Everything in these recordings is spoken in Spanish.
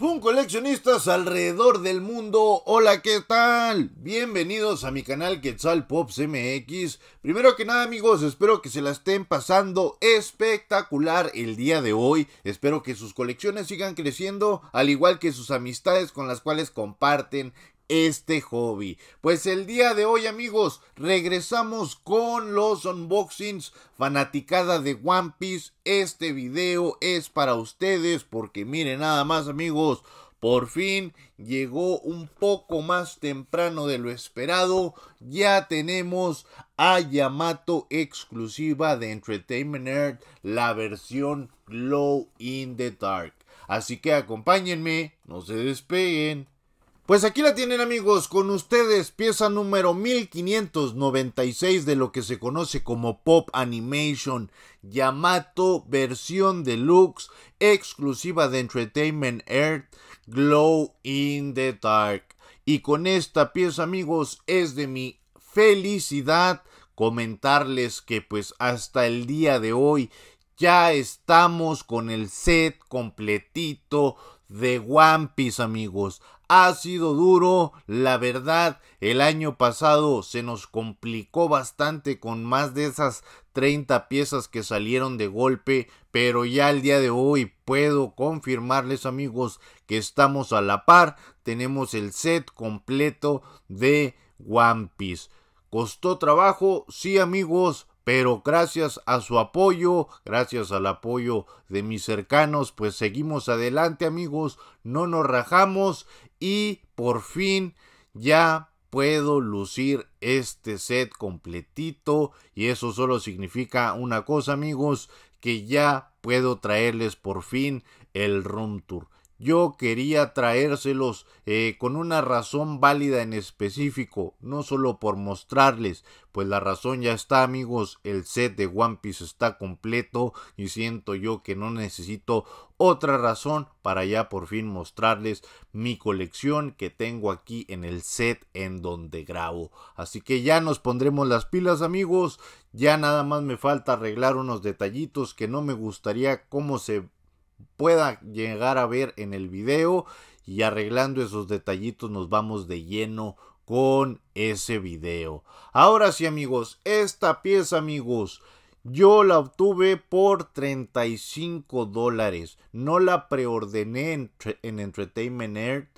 Fun coleccionistas alrededor del mundo, hola, ¿qué tal? Bienvenidos a mi canal Quetzal Pops MX. Primero que nada, amigos, espero que se la estén pasando espectacular el día de hoy. Espero que sus colecciones sigan creciendo, al igual que sus amistades con las cuales comparten este hobby. Pues el día de hoy amigos regresamos con los unboxings fanaticada de One Piece. Este video es para ustedes porque miren nada más amigos. Por fin llegó un poco más temprano de lo esperado. Ya tenemos a Yamato exclusiva de Entertainment Earth, la versión Glow in the Dark. Así que acompáñenme, no se despeguen. Pues aquí la tienen amigos, con ustedes pieza número 1596 de lo que se conoce como Pop Animation Yamato versión deluxe exclusiva de Entertainment Earth Glow in the Dark. Y con esta pieza amigos es de mi felicidad comentarles que pues hasta el día de hoy ya estamos con el set completito de One Piece amigos. Ha sido duro, la verdad, el año pasado se nos complicó bastante con más de esas 30 piezas que salieron de golpe, pero ya al día de hoy puedo confirmarles amigos que estamos a la par, tenemos el set completo de One Piece. ¿Costó trabajo? Sí amigos, pero gracias a su apoyo, gracias al apoyo de mis cercanos, pues seguimos adelante amigos, no nos rajamos y por fin ya puedo lucir este set completito y eso solo significa una cosa amigos, que ya puedo traerles por fin el room tour. Yo quería traérselos eh, con una razón válida en específico, no solo por mostrarles, pues la razón ya está amigos, el set de One Piece está completo y siento yo que no necesito otra razón para ya por fin mostrarles mi colección que tengo aquí en el set en donde grabo. Así que ya nos pondremos las pilas amigos, ya nada más me falta arreglar unos detallitos que no me gustaría cómo se pueda llegar a ver en el video y arreglando esos detallitos nos vamos de lleno con ese video. Ahora sí amigos, esta pieza amigos, yo la obtuve por 35 dólares. No la preordené en, Entertainment Earth,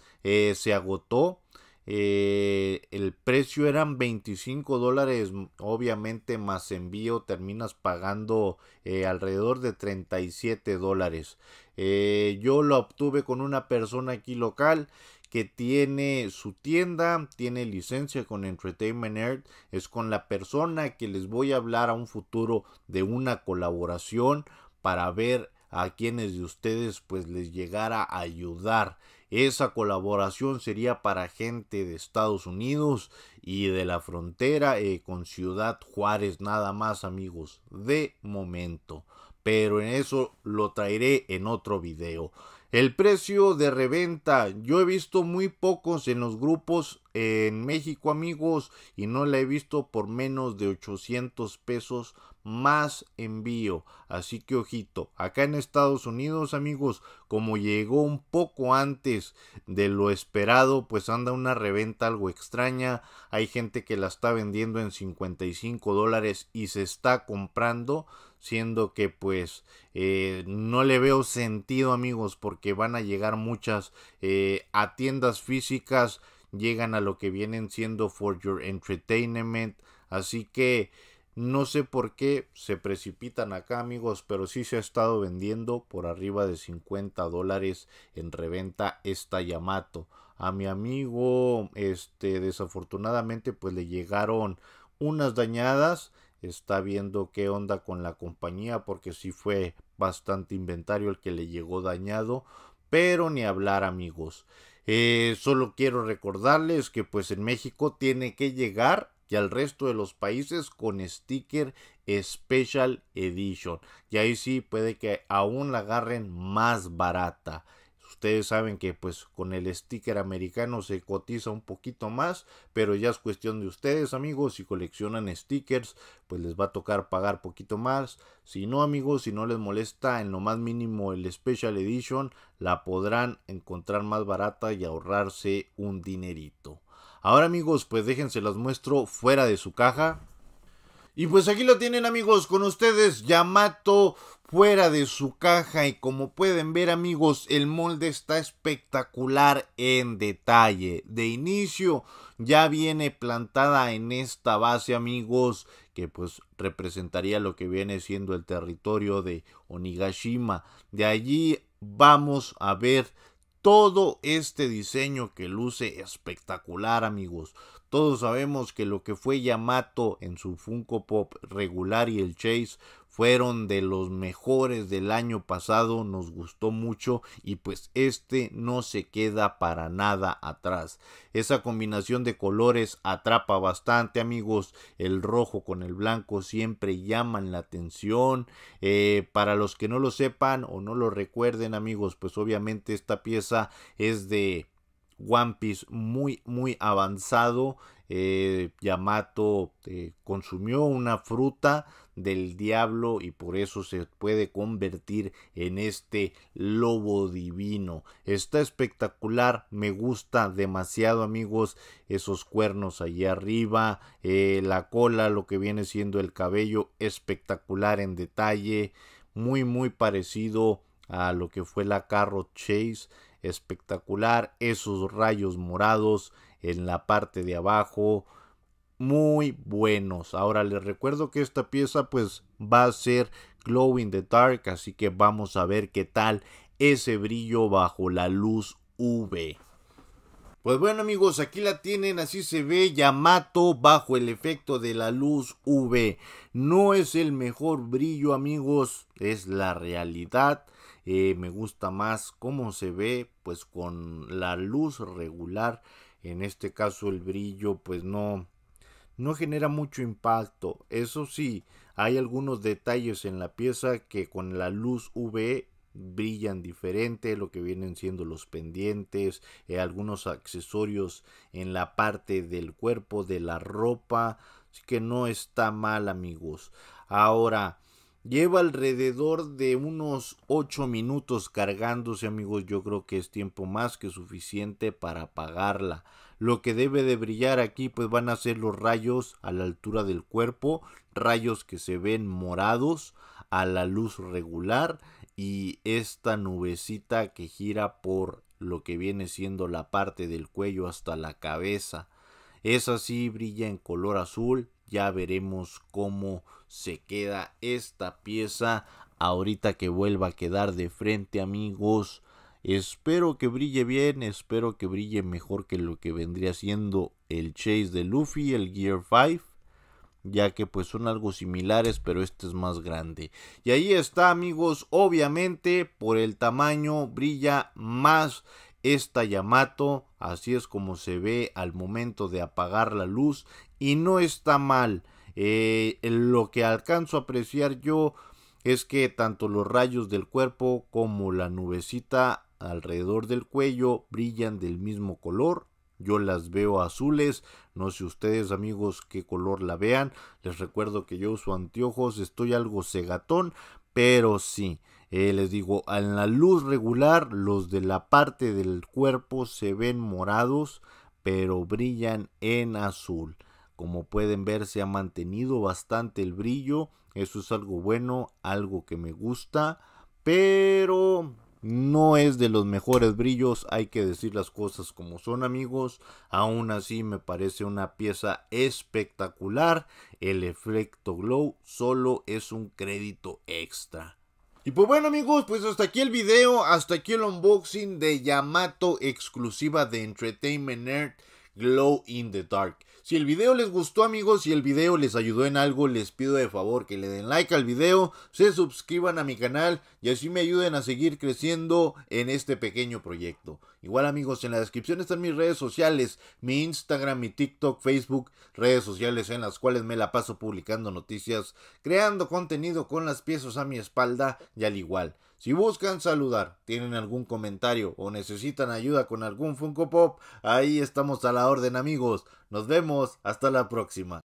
se agotó eh, el precio eran 25 dólares, obviamente más envío terminas pagando eh, alrededor de 37 dólares. Eh, yo lo obtuve con una persona aquí local que tiene su tienda, tiene licencia con Entertainment Earth, es con la persona que les voy a hablar a un futuro de una colaboración para ver a quienes de ustedes pues les llegara a ayudar esa colaboración sería para gente de Estados Unidos y de la frontera eh, con Ciudad Juárez nada más amigos de momento. Pero en eso lo traeré en otro video. El precio de reventa, yo he visto muy pocos en los grupos eh, en México amigos y no la he visto por menos de 800 pesos más envío. Así que ojito, acá en Estados Unidos amigos, como llegó un poco antes de lo esperado, pues anda una reventa algo extraña. Hay gente que la está vendiendo en 55 dólares y se está comprando siendo que pues eh, no le veo sentido amigos porque van a llegar muchas eh, a tiendas físicas llegan a lo que vienen siendo for your entertainment así que no sé por qué se precipitan acá amigos, pero sí se ha estado vendiendo por arriba de 50 dólares en reventa esta Yamato. A mi amigo, este, desafortunadamente, pues le llegaron unas dañadas está viendo qué onda con la compañía porque sí fue bastante inventario el que le llegó dañado, pero ni hablar amigos. Eh, solo quiero recordarles que pues en México tiene que llegar y al resto de los países con sticker Special Edition. Y ahí sí puede que aún la agarren más barata. Ustedes saben que pues con el sticker americano se cotiza un poquito más, pero ya es cuestión de ustedes amigos, si coleccionan stickers pues les va a tocar pagar poquito más, si no amigos, si no les molesta en lo más mínimo el Special Edition, la podrán encontrar más barata y ahorrarse un dinerito. Ahora amigos, pues déjense las muestro fuera de su caja. Y pues aquí lo tienen amigos con ustedes, Yamato fuera de su caja y como pueden ver amigos el molde está espectacular en detalle de inicio ya viene plantada en esta base amigos que pues representaría lo que viene siendo el territorio de Onigashima de allí vamos a ver todo este diseño que luce espectacular amigos todos sabemos que lo que fue Yamato en su Funko Pop regular y el Chase fueron de los mejores del año pasado, nos gustó mucho y pues este no se queda para nada atrás. Esa combinación de colores atrapa bastante amigos, el rojo con el blanco siempre llaman la atención. Eh, para los que no lo sepan o no lo recuerden amigos, pues obviamente esta pieza es de One Piece muy muy avanzado eh, Yamato eh, consumió una fruta del diablo y por eso se puede convertir en este lobo divino. Está espectacular, me gusta demasiado amigos esos cuernos allí arriba, eh, la cola, lo que viene siendo el cabello, espectacular en detalle, muy muy parecido a lo que fue la Carro Chase, espectacular, esos rayos morados, en la parte de abajo. Muy buenos. Ahora les recuerdo que esta pieza pues va a ser glow in the dark, así que vamos a ver qué tal ese brillo bajo la luz v Pues bueno amigos, aquí la tienen, así se ve Yamato bajo el efecto de la luz v No es el mejor brillo amigos, es la realidad. Eh, me gusta más cómo se ve pues con la luz regular. En este caso el brillo pues no, no genera mucho impacto. Eso sí, hay algunos detalles en la pieza que con la luz UV brillan diferente, lo que vienen siendo los pendientes, eh, algunos accesorios en la parte del cuerpo, de la ropa, así que no está mal amigos. Ahora, Lleva alrededor de unos 8 minutos cargándose amigos, yo creo que es tiempo más que suficiente para apagarla. Lo que debe de brillar aquí pues van a ser los rayos a la altura del cuerpo, rayos que se ven morados a la luz regular y esta nubecita que gira por lo que viene siendo la parte del cuello hasta la cabeza. Esa sí brilla en color azul, ya veremos cómo se queda esta pieza ahorita que vuelva a quedar de frente amigos. Espero que brille bien, espero que brille mejor que lo que vendría siendo el Chase de Luffy, el Gear 5 ya que pues son algo similares pero este es más grande y ahí está amigos obviamente por el tamaño brilla más esta Yamato, así es como se ve al momento de apagar la luz y no está mal. Eh, lo que alcanzo a apreciar yo es que tanto los rayos del cuerpo como la nubecita alrededor del cuello brillan del mismo color yo las veo azules, no sé ustedes amigos qué color la vean. Les recuerdo que yo uso anteojos, estoy algo cegatón, pero sí. Eh, les digo, en la luz regular los de la parte del cuerpo se ven morados, pero brillan en azul. Como pueden ver se ha mantenido bastante el brillo, eso es algo bueno, algo que me gusta, pero no es de los mejores brillos, hay que decir las cosas como son amigos. Aún así me parece una pieza espectacular. El efecto glow solo es un crédito extra. Y pues bueno amigos, pues hasta aquí el video, hasta aquí el unboxing de Yamato exclusiva de Entertainment Nerd Glow in the Dark. Si el video les gustó amigos, si el video les ayudó en algo, les pido de favor que le den like al video, se suscriban a mi canal y así me ayuden a seguir creciendo en este pequeño proyecto. Igual amigos, en la descripción están mis redes sociales, mi Instagram, mi TikTok, Facebook, redes sociales en las cuales me la paso publicando noticias, creando contenido con las piezas a mi espalda y al igual. Si buscan saludar, tienen algún comentario o necesitan ayuda con algún Funko Pop, ahí estamos a la orden amigos. Nos vemos, hasta la próxima.